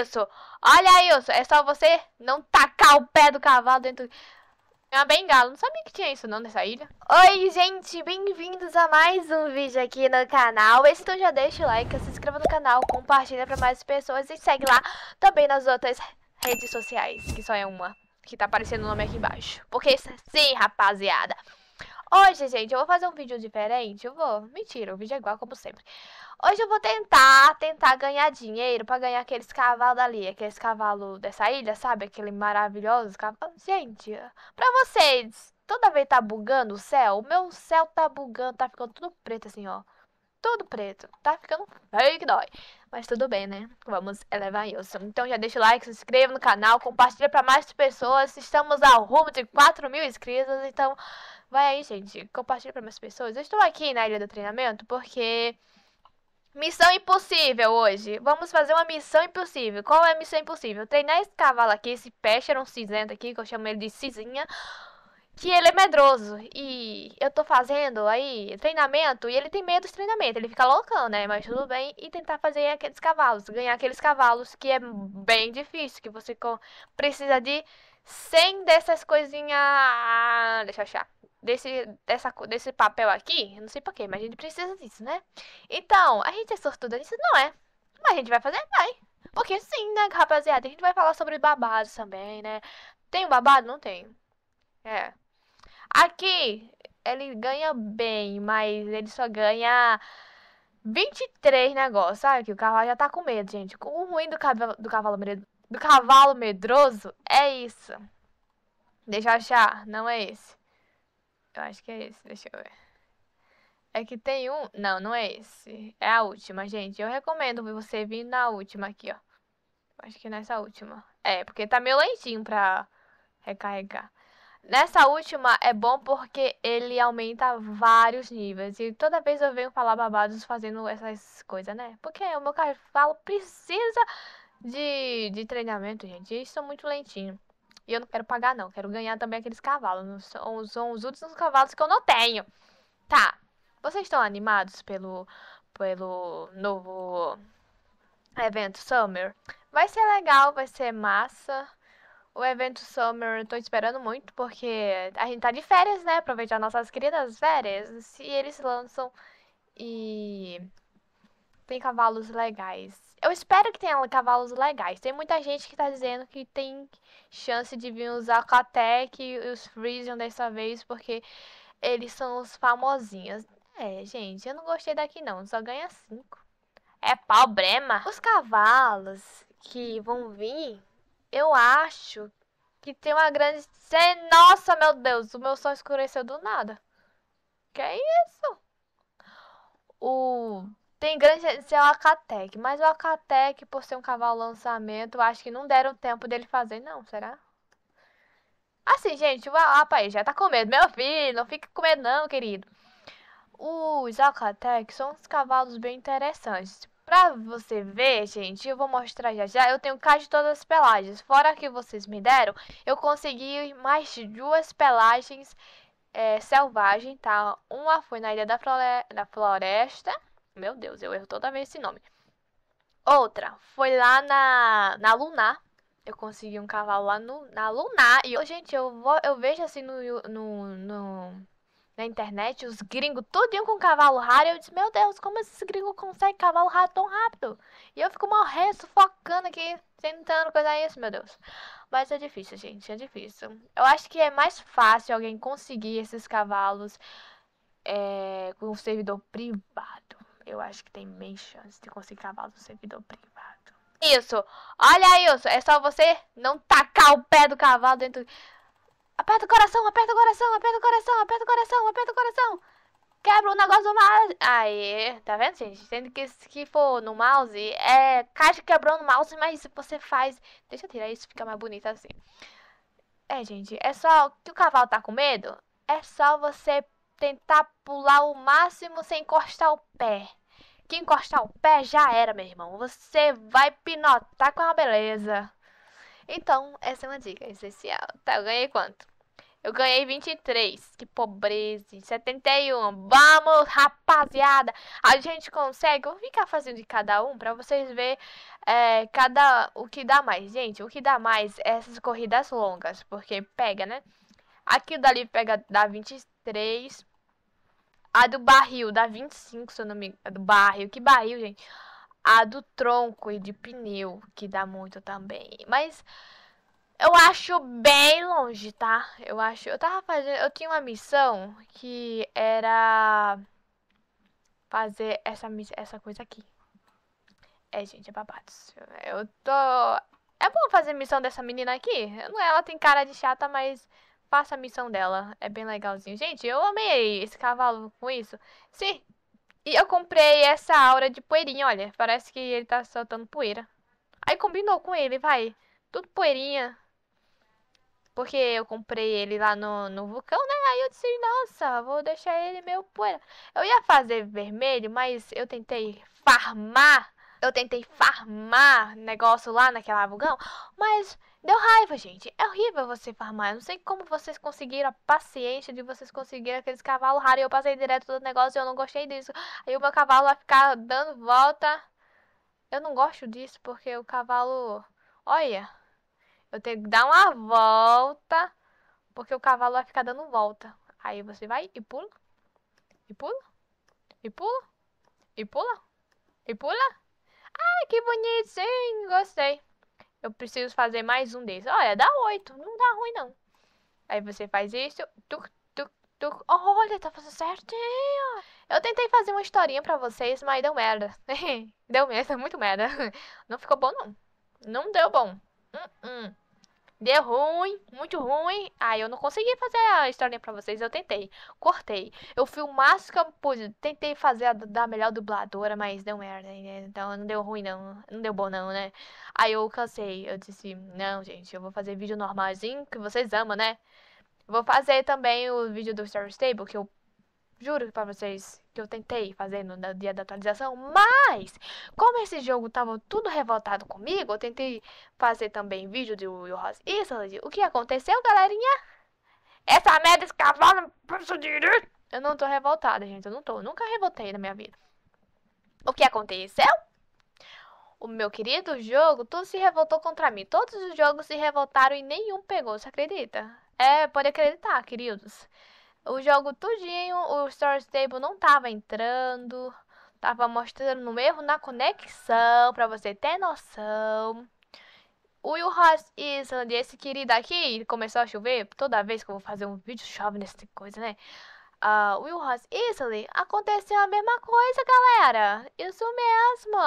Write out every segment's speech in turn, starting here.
isso. Olha isso. É só você não tacar o pé do cavalo dentro... É uma bengala. Não sabia que tinha isso não nessa ilha. Oi, gente. Bem-vindos a mais um vídeo aqui no canal. Esse então já deixa o like, se inscreva no canal, compartilha pra mais pessoas e segue lá também nas outras redes sociais, que só é uma. Que tá aparecendo o nome aqui embaixo. Porque é sim, rapaziada. Hoje, gente, eu vou fazer um vídeo diferente. Eu vou. Mentira, o vídeo é igual como sempre. Hoje eu vou tentar, tentar ganhar dinheiro para ganhar aqueles cavalos ali, aqueles cavalos dessa ilha, sabe? Aquele maravilhoso cavalo. Gente, pra vocês, toda vez tá bugando o céu, o meu céu tá bugando, tá ficando tudo preto assim, ó. Tudo preto. Tá ficando feio que dói. Mas tudo bem, né? Vamos elevar isso. Então já deixa o like, se inscreva no canal, compartilha para mais pessoas. Estamos ao rumo de 4 mil inscritos, então vai aí, gente. Compartilha para mais pessoas. Eu estou aqui na Ilha do Treinamento porque... Missão impossível hoje. Vamos fazer uma missão impossível. Qual é a missão impossível? Treinar esse cavalo aqui, esse peixe era um cinzento aqui, que eu chamo ele de cizinha. Que ele é medroso. E eu tô fazendo aí treinamento e ele tem medo de treinamento. Ele fica loucão, né? Mas tudo bem. E tentar fazer aqueles cavalos. Ganhar aqueles cavalos que é bem difícil. Que você precisa de 100 dessas coisinhas. Deixa eu achar desse, dessa, desse papel aqui. Eu não sei porquê, mas a gente precisa disso, né? Então, a gente é sortuda nisso? Não é. Mas a gente vai fazer? Vai. Porque sim, né, rapaziada? A gente vai falar sobre babados também, né? Tem babado? Não tem. É. Aqui, ele ganha bem, mas ele só ganha 23 negócios. Sabe que o cavalo já tá com medo, gente. O ruim do, cavalo, do, cavalo, do cavalo medroso é isso. Deixa eu achar. Não é esse. Eu acho que é esse, deixa eu ver. É que tem um. Não, não é esse. É a última, gente. Eu recomendo você vir na última aqui, ó. Acho que nessa última. É, porque tá meio lentinho pra recarregar. Nessa última é bom porque ele aumenta vários níveis. E toda vez eu venho falar babados fazendo essas coisas, né? Porque o meu cavalo precisa de, de treinamento, gente. E isso é muito lentinho eu não quero pagar, não. Quero ganhar também aqueles cavalos. São, são os últimos cavalos que eu não tenho. Tá. Vocês estão animados pelo, pelo novo evento Summer? Vai ser legal, vai ser massa. O evento Summer eu tô esperando muito, porque a gente tá de férias, né? Aproveitar nossas queridas férias. E eles lançam e tem cavalos legais. Eu espero que tenha cavalos legais. Tem muita gente que tá dizendo que tem chance de vir os Alcatec e os Frisian dessa vez, porque eles são os famosinhos. É, gente, eu não gostei daqui não. Só ganha cinco. É problema. Os cavalos que vão vir, eu acho que tem uma grande... Nossa, meu Deus, o meu sol escureceu do nada. Que é isso? O tem grande chance é o Acatec, mas o Acatec, por ser um cavalo lançamento, acho que não deram tempo dele fazer, não, será? Assim, gente, o rapaz já tá com medo. Meu filho, não fique com medo não, querido. Os Acatec são uns cavalos bem interessantes. Pra você ver, gente, eu vou mostrar já já. Eu tenho quase todas as pelagens. Fora que vocês me deram, eu consegui mais de duas pelagens é, selvagens, tá? Uma foi na Ilha da, flore da Floresta meu Deus, eu erro toda vez esse nome. Outra, foi lá na, na Lunar. Eu consegui um cavalo lá no, na Lunar. E, eu, gente, eu, vou, eu vejo assim no, no, no na internet, os gringos tudinho com cavalo raro. eu disse, meu Deus, como esses gringos conseguem cavalo raro tão rápido? E eu fico morrendo, sufocando aqui, tentando coisa isso, meu Deus. Mas é difícil, gente, é difícil. Eu acho que é mais fácil alguém conseguir esses cavalos é, com um servidor privado eu acho que tem meia chance de conseguir cavar do servidor privado. Isso. Olha aí, isso. É só você não tacar o pé do cavalo dentro. Aperta o coração, aperta o coração, aperta o coração, aperta o coração, aperta o coração. Quebra o negócio do mouse. Aí, tá vendo, gente? Sendo que se for no mouse, é caixa quebrou no mouse, mas se você faz... Deixa eu tirar isso, fica mais bonito assim. É, gente, é só que o cavalo tá com medo, é só você tentar pular o máximo sem encostar o pé. Que encostar o pé já era, meu irmão. Você vai pinotar com a beleza. Então, essa é uma dica essencial. Tá, eu ganhei quanto? Eu ganhei 23. Que pobreza. 71. Vamos, rapaziada. A gente consegue. vou ficar fazendo de cada um pra vocês verem é, cada, o que dá mais. Gente, o que dá mais é essas corridas longas. Porque pega, né? Aqui dali pega, dá 23. A do barril, da 25, se eu não me engano. A do barril. Que barril, gente? A do tronco e de pneu, que dá muito também. Mas eu acho bem longe, tá? Eu acho. Eu tava fazendo. Eu tinha uma missão que era fazer essa, essa coisa aqui. É, gente, é babados. Eu tô. É bom fazer missão dessa menina aqui. É, ela tem cara de chata, mas faça a missão dela. É bem legalzinho. Gente, eu amei esse cavalo com isso. Sim. E eu comprei essa aura de poeirinha, olha. Parece que ele tá soltando poeira. Aí combinou com ele, vai. Tudo poeirinha. Porque eu comprei ele lá no, no vulcão, né? Aí eu disse, nossa, vou deixar ele meio poeira. Eu ia fazer vermelho, mas eu tentei farmar. Eu tentei farmar negócio lá naquela vulcão. Mas Deu raiva, gente. É horrível você farmar. Eu não sei como vocês conseguiram a paciência de vocês conseguirem aqueles cavalos raros. Eu passei direto do negócio e eu não gostei disso. Aí o meu cavalo vai ficar dando volta. Eu não gosto disso porque o cavalo... Olha, eu tenho que dar uma volta porque o cavalo vai ficar dando volta. Aí você vai e pula, e pula, e pula, e pula, e pula. Ai, que bonitinho, gostei eu preciso fazer mais um desses. Olha, dá oito, não dá ruim não. Aí você faz isso, tuc, tuc, tuc. Olha, tá fazendo certinho. Eu tentei fazer uma historinha pra vocês, mas deu merda. deu merda, muito merda. Não ficou bom não. Não deu bom. Uh -uh. Deu ruim, muito ruim. Aí eu não consegui fazer a historinha pra vocês, eu tentei. Cortei. Eu fui o máximo que eu pude. Tentei fazer a da melhor dubladora, mas deu merda, é, né? Então não deu ruim, não. Não deu bom, não, né? Aí eu cansei. Eu disse, não, gente, eu vou fazer vídeo normalzinho, que vocês amam, né? Vou fazer também o vídeo do Star Stable, que eu Juro pra vocês que eu tentei fazer no dia da atualização, mas como esse jogo tava tudo revoltado comigo, eu tentei fazer também vídeo de Will Ross Island. O que aconteceu, galerinha? Essa merda escavou no braço direito. Eu não tô revoltada, gente. Eu não tô. Eu nunca revoltei na minha vida. O que aconteceu? O meu querido jogo, tudo se revoltou contra mim. Todos os jogos se revoltaram e nenhum pegou, você acredita? É, pode acreditar, queridos o jogo tudinho, o Story Stable não tava entrando, tava mostrando um erro na conexão, pra você ter noção. O Will Ross Island, esse querido aqui, começou a chover, toda vez que eu vou fazer um vídeo chove nessa coisa, né? Uh, Will Ross Island, aconteceu a mesma coisa, galera, isso mesmo,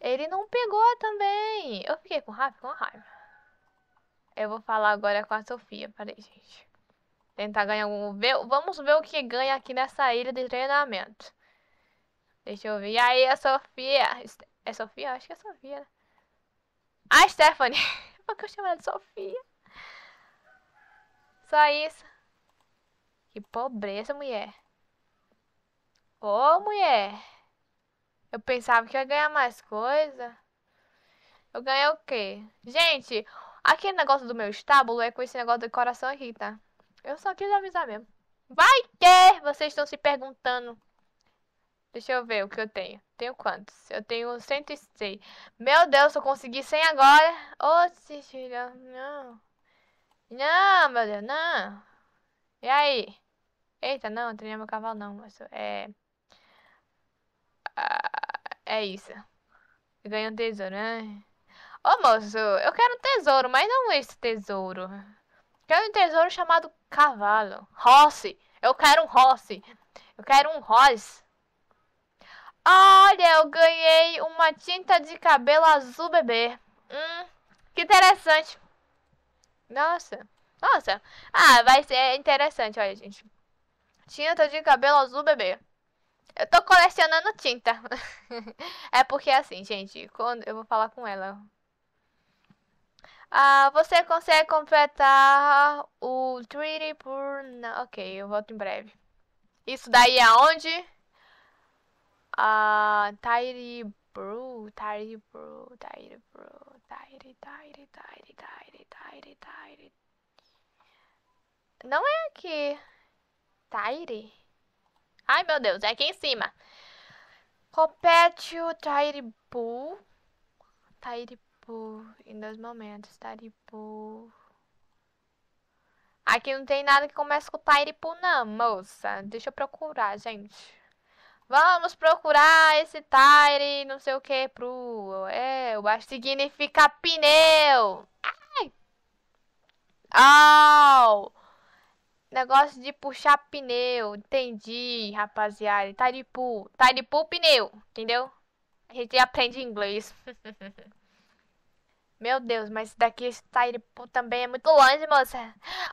ele não pegou também, eu fiquei com raiva, com raiva. Eu vou falar agora com a Sofia, peraí, gente. Tentar ganhar um, Vamos ver o que ganha aqui nessa ilha de treinamento. Deixa eu ver. E aí, a Sofia. É Sofia? Acho que é Sofia, né? A Stephanie. Por que eu chamo ela de Sofia? Só isso. Que pobreza, mulher. Ô, mulher. Eu pensava que ia ganhar mais coisa. Eu ganhei o quê? Gente, aquele negócio do meu estábulo é com esse negócio de coração aqui, tá? Eu só quis avisar mesmo. Vai ter! Vocês estão se perguntando. Deixa eu ver o que eu tenho. Tenho quantos? Eu tenho 106. Meu Deus, eu consegui 100 agora. Ô, oh, Cecília, não. Não, meu Deus, não. E aí? Eita, não, treinei meu cavalo não, moço. É... Ah, é isso. Ganhei um tesouro, né? Ô, moço, eu quero um tesouro, mas não esse tesouro. Quero um tesouro chamado cavalo. Rossi. Eu quero um Rossi. Eu quero um Ross. Olha, eu ganhei uma tinta de cabelo azul bebê. Hum, que interessante. Nossa. Nossa. Ah, vai ser interessante, olha, gente. Tinta de cabelo azul bebê. Eu tô colecionando tinta. é porque assim, gente, quando eu vou falar com ela, ah, você consegue completar o treaty por... Ok, eu volto em breve. Isso daí é onde? Ah, Tairi Bru, Tairi Bru, Tairi Brew, Tairi, Tairi, Tairi, Tairi, Tairi, Tairi. Não é aqui. Tairi? Ai, meu Deus, é aqui em cima. Copete o Tairi Bru, Tairi em dois momentos. Taripu. Tá? Aqui não tem nada que comece com Taripu, não, moça. Deixa eu procurar, gente. Vamos procurar esse tire, não sei o que, pro. É, eu acho que significa pneu. Ai! Oh! Negócio de puxar pneu. Entendi, rapaziada. Taripu. Taripu, pneu. Entendeu? A gente aprende inglês. Meu Deus, mas daqui está ele também é muito longe, moça.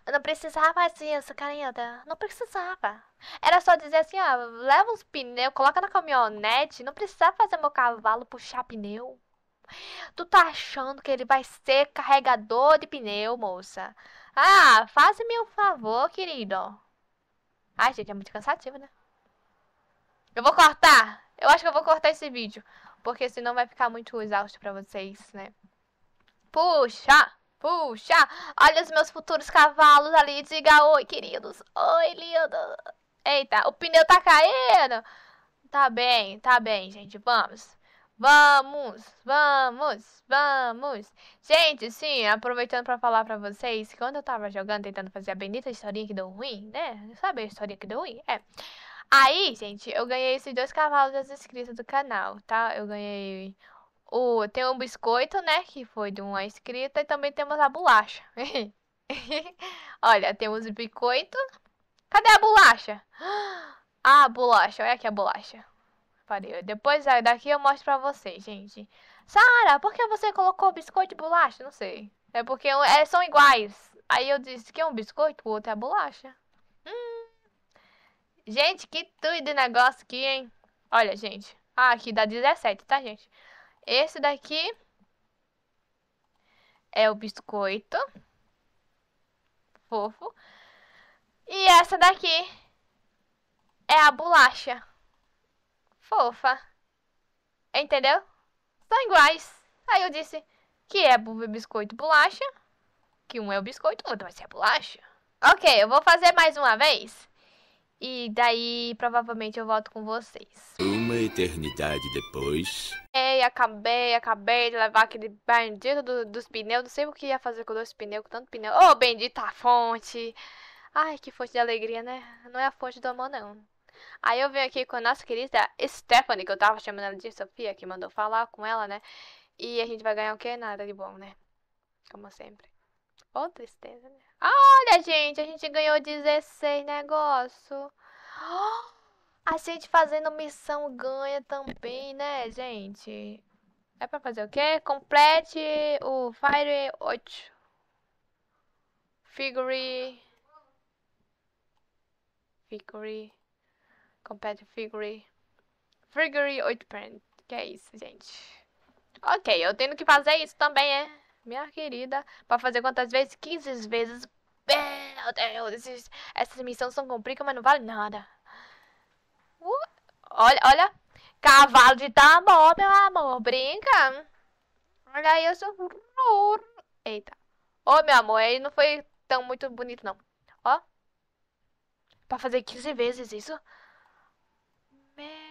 Eu não precisava disso, assim, carinhada. Não precisava. Era só dizer assim, ó, leva os pneus, coloca na caminhonete. Não precisava fazer meu cavalo puxar pneu. Tu tá achando que ele vai ser carregador de pneu, moça? Ah, faz-me um favor, querido. Ai, gente, é muito cansativo, né? Eu vou cortar. Eu acho que eu vou cortar esse vídeo. Porque senão vai ficar muito exausto pra vocês, né? Puxa! Puxa! Olha os meus futuros cavalos ali. Diga oi, queridos. Oi, lindo. Eita, o pneu tá caindo. Tá bem, tá bem, gente. Vamos. Vamos, vamos, vamos. Gente, sim, aproveitando para falar para vocês, quando eu tava jogando, tentando fazer a bendita historinha que deu ruim, né? Sabe a historinha que deu ruim? É. Aí, gente, eu ganhei esses dois cavalos das inscritas do canal, tá? Eu ganhei o, tem um biscoito, né? Que foi de uma escrita E também temos a bolacha. olha, temos o biscoito. Cadê a bolacha? Ah, a bolacha. Olha aqui a bolacha. Parei. Depois daqui eu mostro pra vocês, gente. Sara, por que você colocou biscoito e bolacha? Não sei. É porque é, são iguais. Aí eu disse que é um biscoito, o outro é a bolacha. Hum. Gente, que tudo de negócio aqui, hein? Olha, gente. Ah, aqui dá 17, tá, gente? Esse daqui é o biscoito. Fofo. E essa daqui é a bolacha. Fofa. Entendeu? São iguais. Aí eu disse que é biscoito bolacha. Que um é o biscoito, o outro vai ser a bolacha. Ok, eu vou fazer mais uma vez. E daí, provavelmente, eu volto com vocês. Uma eternidade depois. É, Ei, acabei, acabei de levar aquele bendito do, dos pneus. Não sei o que ia fazer com dois pneus, com tanto pneu. Ô, oh, bendita fonte! Ai, que fonte de alegria, né? Não é a fonte do amor, não. Aí eu venho aqui com a nossa querida Stephanie, que eu tava chamando ela de Sofia, que mandou falar com ela, né? E a gente vai ganhar o quê? Nada de bom, né? Como sempre. Ó oh, tristeza, né? Ah, olha, gente, a gente ganhou 16 negócio. A gente fazendo missão ganha também, né, gente? É pra fazer o quê? Complete o Fire 8. Figure. Figure. Complete Figure. Figure 8 print. Que é isso, gente. Ok, eu tenho que fazer isso também, é? minha querida, pra fazer quantas vezes? 15 vezes. Meu Deus, esses, essas missões são complicadas, mas não vale nada. Uh, olha, olha. Cavalo de tambor, meu amor. Brinca. Olha isso eu sou... Eita. Ô, oh, meu amor, aí não foi tão muito bonito, não. Ó. Pra fazer 15 vezes isso. Meu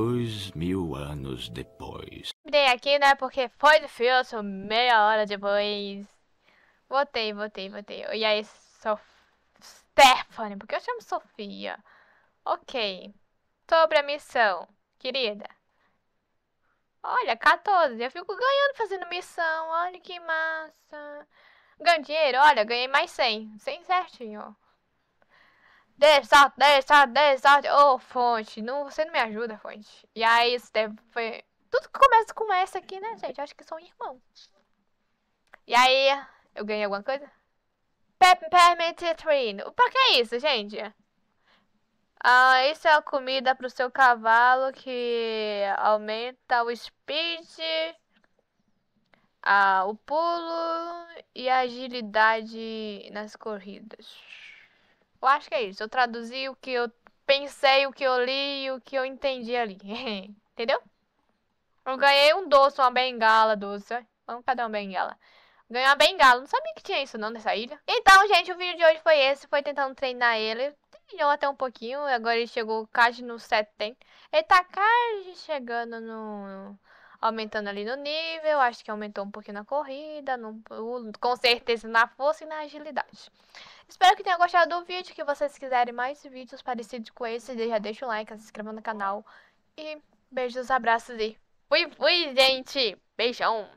dois mil anos depois. Bem aqui, né? Porque foi do meia hora depois. Votei, votei, votei. E aí, Sof... Stephanie, porque eu chamo Sofia. Ok. Sobre a missão, querida. Olha, 14. Eu fico ganhando fazendo missão. Olha que massa. Ganho dinheiro? Olha, ganhei mais 100. 100 certinho. Desate, deixa desate. Ô, oh, fonte, não, você não me ajuda, fonte. E aí, isso deve, foi... Tudo que começa com essa aqui, né, gente? Acho que são irmãos. E aí, eu ganhei alguma coisa? permitir Permit Train. Pra que é isso, gente? Ah, isso é a comida pro seu cavalo que aumenta o speed, ah, o pulo e a agilidade nas corridas. Eu acho que é isso. Eu traduzi o que eu pensei, o que eu li e o que eu entendi ali. Entendeu? Eu ganhei um doce, uma bengala doce. Vamos cadê uma bengala? Ganhei uma bengala. Não sabia que tinha isso não nessa ilha. Então, gente, o vídeo de hoje foi esse. Foi tentando treinar ele. Treinou até um pouquinho. Agora ele chegou quase no 70. Ele tá quase chegando no aumentando ali no nível, acho que aumentou um pouquinho na corrida, no, com certeza na força e na agilidade. Espero que tenham gostado do vídeo, que vocês quiserem mais vídeos parecidos com esse, já deixa o like, se inscreva no canal. E beijos, abraços e fui, fui, gente! Beijão!